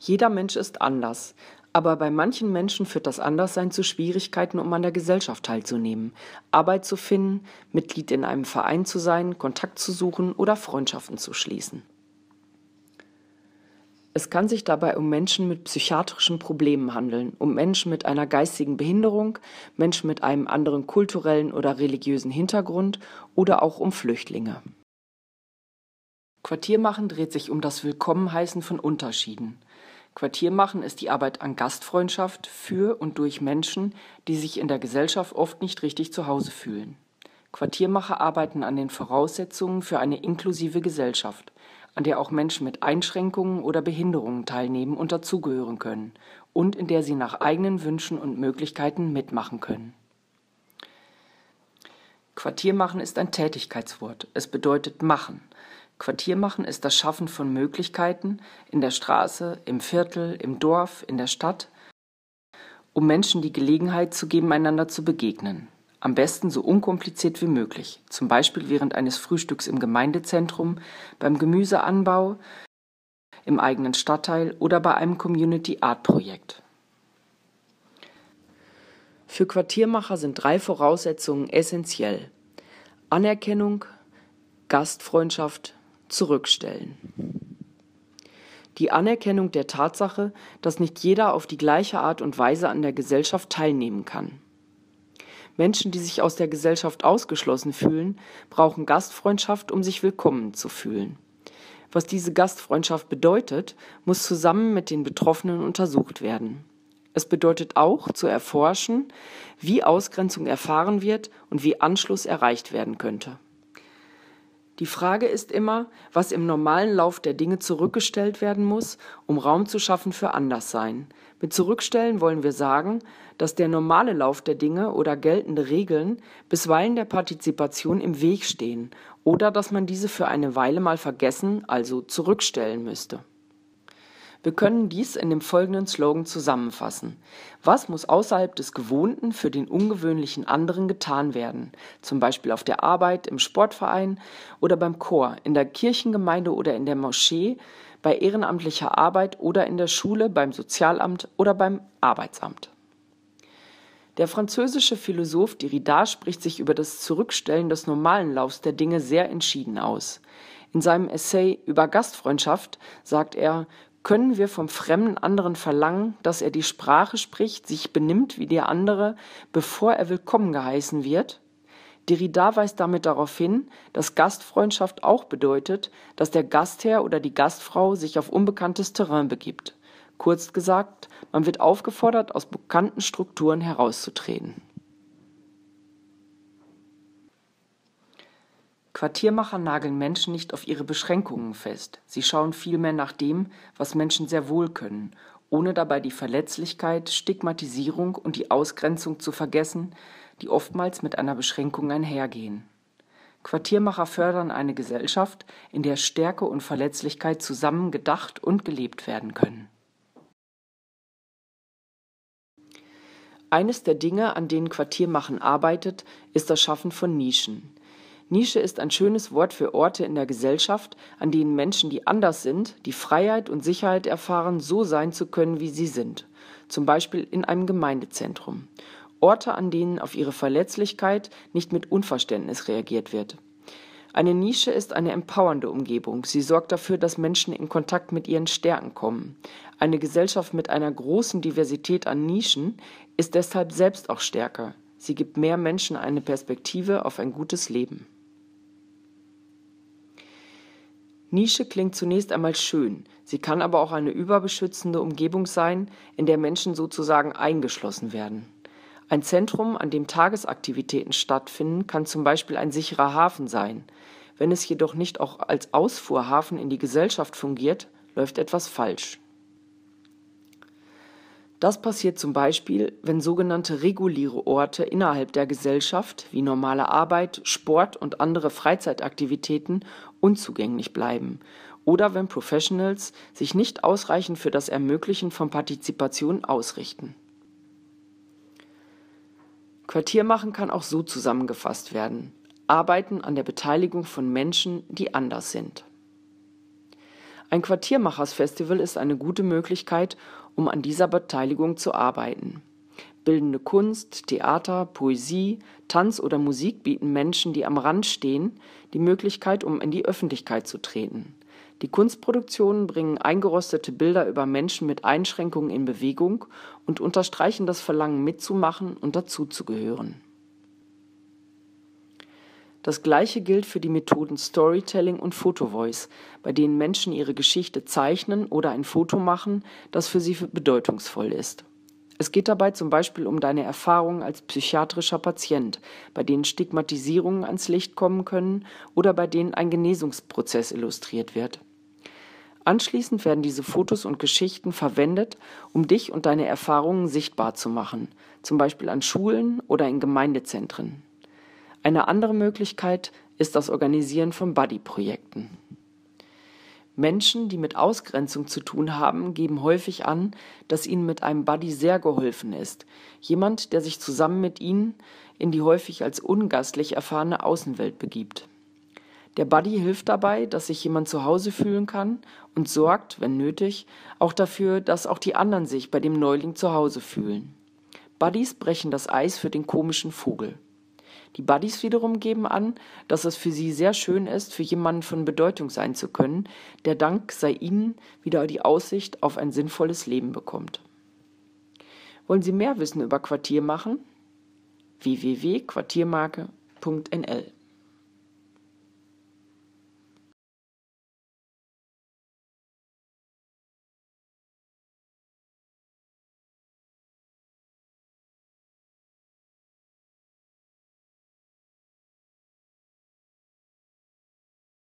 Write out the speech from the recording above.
Jeder Mensch ist anders. Aber bei manchen Menschen führt das Anderssein zu Schwierigkeiten, um an der Gesellschaft teilzunehmen, Arbeit zu finden, Mitglied in einem Verein zu sein, Kontakt zu suchen oder Freundschaften zu schließen. Es kann sich dabei um Menschen mit psychiatrischen Problemen handeln, um Menschen mit einer geistigen Behinderung, Menschen mit einem anderen kulturellen oder religiösen Hintergrund oder auch um Flüchtlinge. Quartiermachen dreht sich um das Willkommenheißen von Unterschieden. Quartier machen ist die Arbeit an Gastfreundschaft für und durch Menschen, die sich in der Gesellschaft oft nicht richtig zu Hause fühlen. Quartiermacher arbeiten an den Voraussetzungen für eine inklusive Gesellschaft, an der auch Menschen mit Einschränkungen oder Behinderungen teilnehmen und dazugehören können und in der sie nach eigenen Wünschen und Möglichkeiten mitmachen können. Quartiermachen ist ein Tätigkeitswort. Es bedeutet machen. Quartiermachen ist das Schaffen von Möglichkeiten in der Straße, im Viertel, im Dorf, in der Stadt, um Menschen die Gelegenheit zu geben, einander zu begegnen. Am besten so unkompliziert wie möglich, zum Beispiel während eines Frühstücks im Gemeindezentrum, beim Gemüseanbau, im eigenen Stadtteil oder bei einem Community Art Projekt. Für Quartiermacher sind drei Voraussetzungen essentiell. Anerkennung, Gastfreundschaft zurückstellen. Die Anerkennung der Tatsache, dass nicht jeder auf die gleiche Art und Weise an der Gesellschaft teilnehmen kann. Menschen, die sich aus der Gesellschaft ausgeschlossen fühlen, brauchen Gastfreundschaft, um sich willkommen zu fühlen. Was diese Gastfreundschaft bedeutet, muss zusammen mit den Betroffenen untersucht werden. Es bedeutet auch zu erforschen, wie Ausgrenzung erfahren wird und wie Anschluss erreicht werden könnte. Die Frage ist immer, was im normalen Lauf der Dinge zurückgestellt werden muss, um Raum zu schaffen für Anderssein. Mit zurückstellen wollen wir sagen, dass der normale Lauf der Dinge oder geltende Regeln bisweilen der Partizipation im Weg stehen oder dass man diese für eine Weile mal vergessen, also zurückstellen müsste. Wir können dies in dem folgenden Slogan zusammenfassen. Was muss außerhalb des Gewohnten für den ungewöhnlichen anderen getan werden? Zum Beispiel auf der Arbeit, im Sportverein oder beim Chor, in der Kirchengemeinde oder in der Moschee, bei ehrenamtlicher Arbeit oder in der Schule, beim Sozialamt oder beim Arbeitsamt. Der französische Philosoph Derrida spricht sich über das Zurückstellen des normalen Laufs der Dinge sehr entschieden aus. In seinem Essay über Gastfreundschaft sagt er, können wir vom fremden anderen verlangen, dass er die Sprache spricht, sich benimmt wie der andere, bevor er willkommen geheißen wird? Derrida weist damit darauf hin, dass Gastfreundschaft auch bedeutet, dass der Gastherr oder die Gastfrau sich auf unbekanntes Terrain begibt. Kurz gesagt, man wird aufgefordert, aus bekannten Strukturen herauszutreten. Quartiermacher nageln Menschen nicht auf ihre Beschränkungen fest, sie schauen vielmehr nach dem, was Menschen sehr wohl können, ohne dabei die Verletzlichkeit, Stigmatisierung und die Ausgrenzung zu vergessen, die oftmals mit einer Beschränkung einhergehen. Quartiermacher fördern eine Gesellschaft, in der Stärke und Verletzlichkeit zusammen gedacht und gelebt werden können. Eines der Dinge, an denen Quartiermachen arbeitet, ist das Schaffen von Nischen. Nische ist ein schönes Wort für Orte in der Gesellschaft, an denen Menschen, die anders sind, die Freiheit und Sicherheit erfahren, so sein zu können, wie sie sind, zum Beispiel in einem Gemeindezentrum. Orte, an denen auf ihre Verletzlichkeit nicht mit Unverständnis reagiert wird. Eine Nische ist eine empowernde Umgebung. Sie sorgt dafür, dass Menschen in Kontakt mit ihren Stärken kommen. Eine Gesellschaft mit einer großen Diversität an Nischen ist deshalb selbst auch stärker. Sie gibt mehr Menschen eine Perspektive auf ein gutes Leben. Nische klingt zunächst einmal schön, sie kann aber auch eine überbeschützende Umgebung sein, in der Menschen sozusagen eingeschlossen werden. Ein Zentrum, an dem Tagesaktivitäten stattfinden, kann zum Beispiel ein sicherer Hafen sein. Wenn es jedoch nicht auch als Ausfuhrhafen in die Gesellschaft fungiert, läuft etwas falsch. Das passiert zum Beispiel, wenn sogenannte reguläre Orte innerhalb der Gesellschaft wie normale Arbeit, Sport und andere Freizeitaktivitäten unzugänglich bleiben oder wenn Professionals sich nicht ausreichend für das Ermöglichen von Partizipation ausrichten. Quartiermachen kann auch so zusammengefasst werden. Arbeiten an der Beteiligung von Menschen, die anders sind. Ein Quartiermachersfestival ist eine gute Möglichkeit, um an dieser Beteiligung zu arbeiten. Bildende Kunst, Theater, Poesie, Tanz oder Musik bieten Menschen, die am Rand stehen, die Möglichkeit, um in die Öffentlichkeit zu treten. Die Kunstproduktionen bringen eingerostete Bilder über Menschen mit Einschränkungen in Bewegung und unterstreichen das Verlangen mitzumachen und dazuzugehören. Das gleiche gilt für die Methoden Storytelling und Photovoice, bei denen Menschen ihre Geschichte zeichnen oder ein Foto machen, das für sie bedeutungsvoll ist. Es geht dabei zum Beispiel um deine Erfahrungen als psychiatrischer Patient, bei denen Stigmatisierungen ans Licht kommen können oder bei denen ein Genesungsprozess illustriert wird. Anschließend werden diese Fotos und Geschichten verwendet, um dich und deine Erfahrungen sichtbar zu machen, zum Beispiel an Schulen oder in Gemeindezentren. Eine andere Möglichkeit ist das Organisieren von Buddy-Projekten. Menschen, die mit Ausgrenzung zu tun haben, geben häufig an, dass ihnen mit einem Buddy sehr geholfen ist. Jemand, der sich zusammen mit ihnen in die häufig als ungastlich erfahrene Außenwelt begibt. Der Buddy hilft dabei, dass sich jemand zu Hause fühlen kann und sorgt, wenn nötig, auch dafür, dass auch die anderen sich bei dem Neuling zu Hause fühlen. Buddies brechen das Eis für den komischen Vogel. Die Buddies wiederum geben an, dass es für sie sehr schön ist, für jemanden von Bedeutung sein zu können, der dank sei ihnen wieder die Aussicht auf ein sinnvolles Leben bekommt. Wollen Sie mehr wissen über Quartier machen? www.quartiermarke.nl